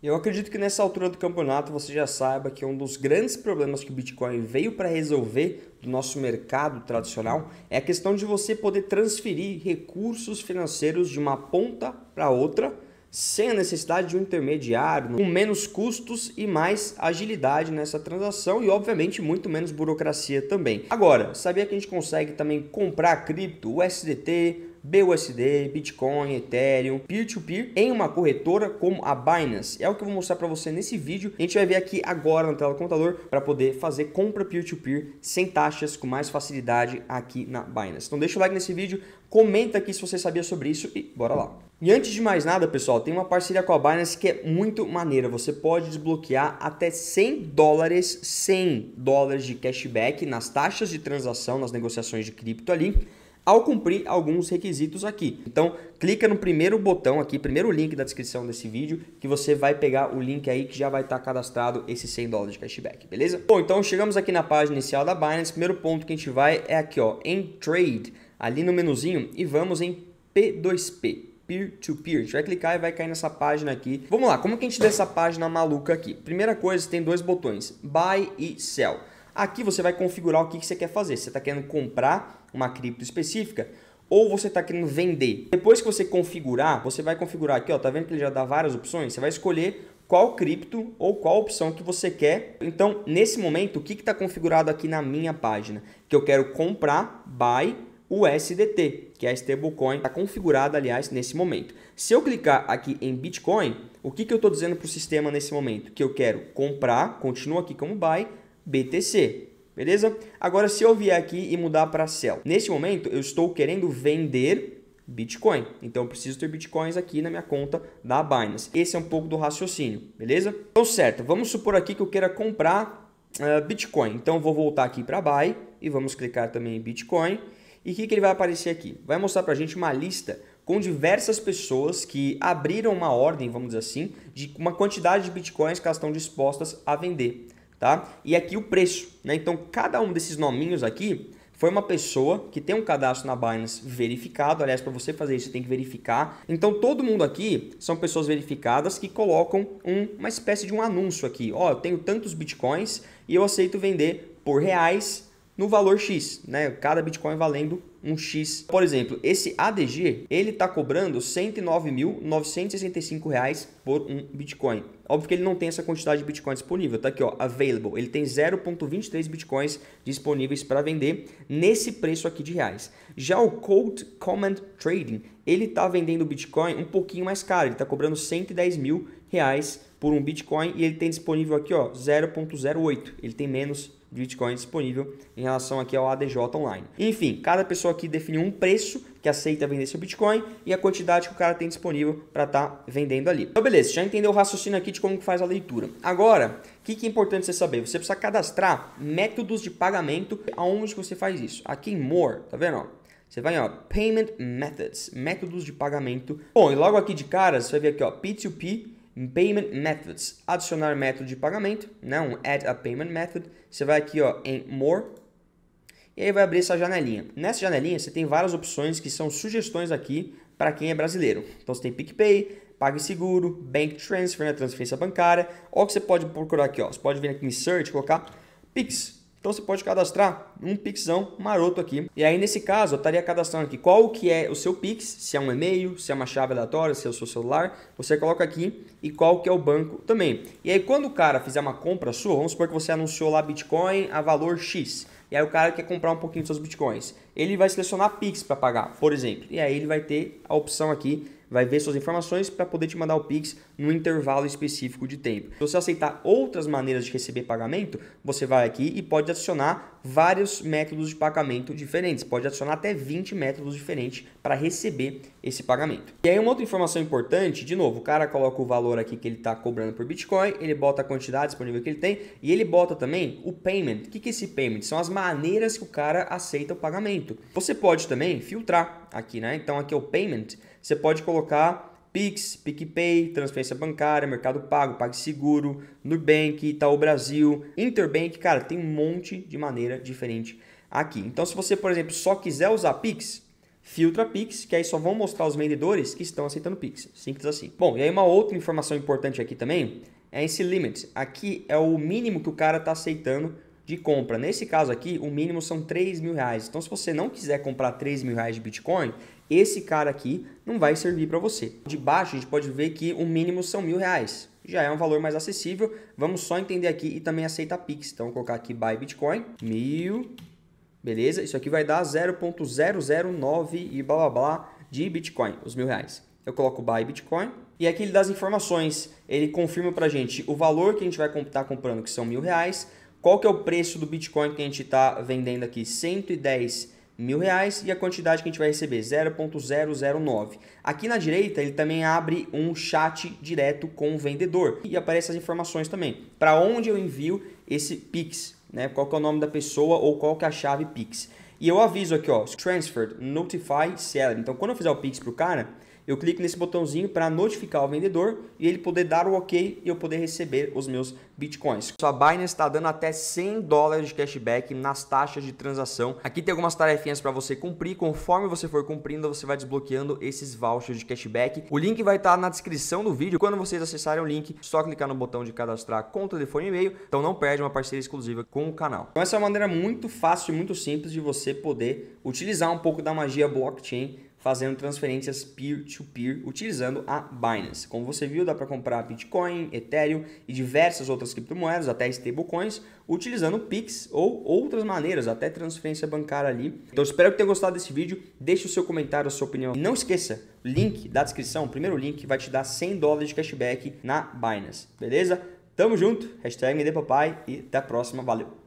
Eu acredito que nessa altura do campeonato você já saiba que um dos grandes problemas que o Bitcoin veio para resolver do nosso mercado tradicional é a questão de você poder transferir recursos financeiros de uma ponta para outra sem a necessidade de um intermediário, com menos custos e mais agilidade nessa transação e, obviamente, muito menos burocracia também. Agora, sabia que a gente consegue também comprar cripto, USDT, BUSD, Bitcoin, Ethereum, peer-to-peer -peer, em uma corretora como a Binance. É o que eu vou mostrar para você nesse vídeo. A gente vai ver aqui agora na tela do computador para poder fazer compra peer-to-peer -peer, sem taxas, com mais facilidade aqui na Binance. Então deixa o like nesse vídeo, comenta aqui se você sabia sobre isso e bora lá. E antes de mais nada, pessoal, tem uma parceria com a Binance que é muito maneira. Você pode desbloquear até 100 dólares, 100 dólares de cashback nas taxas de transação, nas negociações de cripto ali ao cumprir alguns requisitos aqui. Então, clica no primeiro botão aqui, primeiro link da descrição desse vídeo, que você vai pegar o link aí que já vai estar tá cadastrado esse 100 dólares de cashback, beleza? Bom, então chegamos aqui na página inicial da Binance, primeiro ponto que a gente vai é aqui, ó, em Trade, ali no menuzinho, e vamos em P2P, peer-to-peer. A gente vai clicar e vai cair nessa página aqui. Vamos lá, como que a gente dessa essa página maluca aqui? Primeira coisa, tem dois botões, Buy e Sell. Aqui você vai configurar o que, que você quer fazer. você está querendo comprar uma cripto específica ou você está querendo vender. Depois que você configurar, você vai configurar aqui, ó, tá vendo que ele já dá várias opções? Você vai escolher qual cripto ou qual opção que você quer. Então, nesse momento, o que está configurado aqui na minha página? Que eu quero comprar, buy, USDT, que é a stablecoin, está configurada, aliás, nesse momento. Se eu clicar aqui em Bitcoin, o que, que eu estou dizendo para o sistema nesse momento? Que eu quero comprar, continua aqui como buy, BTC. Beleza? Agora, se eu vier aqui e mudar para sell, neste momento eu estou querendo vender Bitcoin. Então eu preciso ter Bitcoins aqui na minha conta da Binance. Esse é um pouco do raciocínio, beleza? Então certo, vamos supor aqui que eu queira comprar uh, Bitcoin. Então vou voltar aqui para Buy e vamos clicar também em Bitcoin. E o que, que ele vai aparecer aqui? Vai mostrar para a gente uma lista com diversas pessoas que abriram uma ordem, vamos dizer assim, de uma quantidade de Bitcoins que elas estão dispostas a vender tá? E aqui o preço, né? Então cada um desses nominhos aqui foi uma pessoa que tem um cadastro na Binance verificado. Aliás, para você fazer isso, você tem que verificar. Então, todo mundo aqui são pessoas verificadas que colocam um, uma espécie de um anúncio aqui. Ó, oh, eu tenho tantos bitcoins e eu aceito vender por reais no valor X, né? Cada Bitcoin valendo um X. Por exemplo, esse ADG, ele está cobrando R$ 109.965 por um Bitcoin. Óbvio que ele não tem essa quantidade de Bitcoins disponível, tá aqui ó, available. Ele tem 0.23 Bitcoins disponíveis para vender nesse preço aqui de reais. Já o Cold Command Trading, ele está vendendo Bitcoin um pouquinho mais caro, ele está cobrando 110 mil reais por um Bitcoin e ele tem disponível aqui ó 0.08, ele tem menos de Bitcoin disponível em relação aqui ao ADJ online. Enfim, cada pessoa aqui definiu um preço que aceita vender seu Bitcoin e a quantidade que o cara tem disponível para estar tá vendendo ali. Então beleza, já entendeu o raciocínio aqui de como faz a leitura. Agora, o que, que é importante você saber? Você precisa cadastrar métodos de pagamento aonde você faz isso. Aqui em More, tá vendo? Você vai ó, Payment Methods, métodos de pagamento. Bom, e logo aqui de cara, você vai ver aqui ó, P2P Payment Methods, adicionar método de pagamento, né? um Add a Payment Method. Você vai aqui ó, em More e aí vai abrir essa janelinha. Nessa janelinha você tem várias opções que são sugestões aqui para quem é brasileiro. Então você tem PicPay, PagSeguro, Bank Transfer, né? transferência bancária. Ou que você pode procurar aqui, ó. você pode vir aqui em Search e colocar Pix. Então você pode cadastrar um pixão maroto aqui. E aí nesse caso eu estaria cadastrando aqui qual que é o seu pix, se é um e-mail, se é uma chave aleatória, se é o seu celular, você coloca aqui e qual que é o banco também. E aí quando o cara fizer uma compra sua, vamos supor que você anunciou lá Bitcoin a valor X. E aí o cara quer comprar um pouquinho dos seus bitcoins. Ele vai selecionar Pix para pagar, por exemplo. E aí ele vai ter a opção aqui vai ver suas informações para poder te mandar o Pix no intervalo específico de tempo. Se você aceitar outras maneiras de receber pagamento, você vai aqui e pode adicionar vários métodos de pagamento diferentes. Pode adicionar até 20 métodos diferentes para receber esse pagamento. E aí uma outra informação importante, de novo, o cara coloca o valor aqui que ele está cobrando por Bitcoin, ele bota a quantidade disponível que ele tem e ele bota também o payment. O que, que é esse payment? São as maneiras que o cara aceita o pagamento. Você pode também filtrar aqui, né? Então aqui é o payment. Você pode colocar Pix, PicPay, transferência bancária, Mercado Pago, PagSeguro, Nubank, Itaú Brasil, Interbank, cara, tem um monte de maneira diferente aqui. Então, se você, por exemplo, só quiser usar Pix, filtra Pix, que aí só vão mostrar os vendedores que estão aceitando Pix. Simples assim. Bom, e aí uma outra informação importante aqui também é esse limit. Aqui é o mínimo que o cara está aceitando de compra. Nesse caso aqui, o mínimo são 3 mil reais. Então, se você não quiser comprar 3 mil reais de Bitcoin, esse cara aqui não vai servir para você. De baixo, a gente pode ver que o mínimo são mil reais. Já é um valor mais acessível. Vamos só entender aqui e também aceita Pix. Então, vou colocar aqui Buy Bitcoin, mil, beleza? Isso aqui vai dar 0.009 e blá blá blá de Bitcoin, os mil reais. Eu coloco Buy Bitcoin, e aqui ele dá as informações. Ele confirma para gente o valor que a gente vai estar tá comprando, que são mil reais, qual que é o preço do Bitcoin que a gente está vendendo aqui? 110 mil reais e a quantidade que a gente vai receber 0.009. Aqui na direita ele também abre um chat direto com o vendedor e aparece as informações também. Para onde eu envio esse Pix, né? Qual que é o nome da pessoa ou qual que é a chave Pix. E eu aviso aqui, ó, transferred, notify seller. Então quando eu fizer o Pix pro cara, eu clico nesse botãozinho para notificar o vendedor e ele poder dar o ok e eu poder receber os meus bitcoins. Sua Binance está dando até 100 dólares de cashback nas taxas de transação. Aqui tem algumas tarefinhas para você cumprir. Conforme você for cumprindo, você vai desbloqueando esses vouchers de cashback. O link vai estar tá na descrição do vídeo. Quando vocês acessarem o link, só clicar no botão de cadastrar com telefone e e-mail. Então não perde uma parceria exclusiva com o canal. Então essa é uma maneira muito fácil e muito simples de você poder utilizar um pouco da magia blockchain fazendo transferências peer-to-peer -peer, utilizando a Binance. Como você viu, dá para comprar Bitcoin, Ethereum e diversas outras criptomoedas, até stablecoins, utilizando Pix ou outras maneiras, até transferência bancária ali. Então espero que tenha gostado desse vídeo, deixe o seu comentário, a sua opinião. E não esqueça, link da descrição, o primeiro link vai te dar 100 dólares de cashback na Binance, beleza? Tamo junto, hashtag papai e até a próxima, valeu!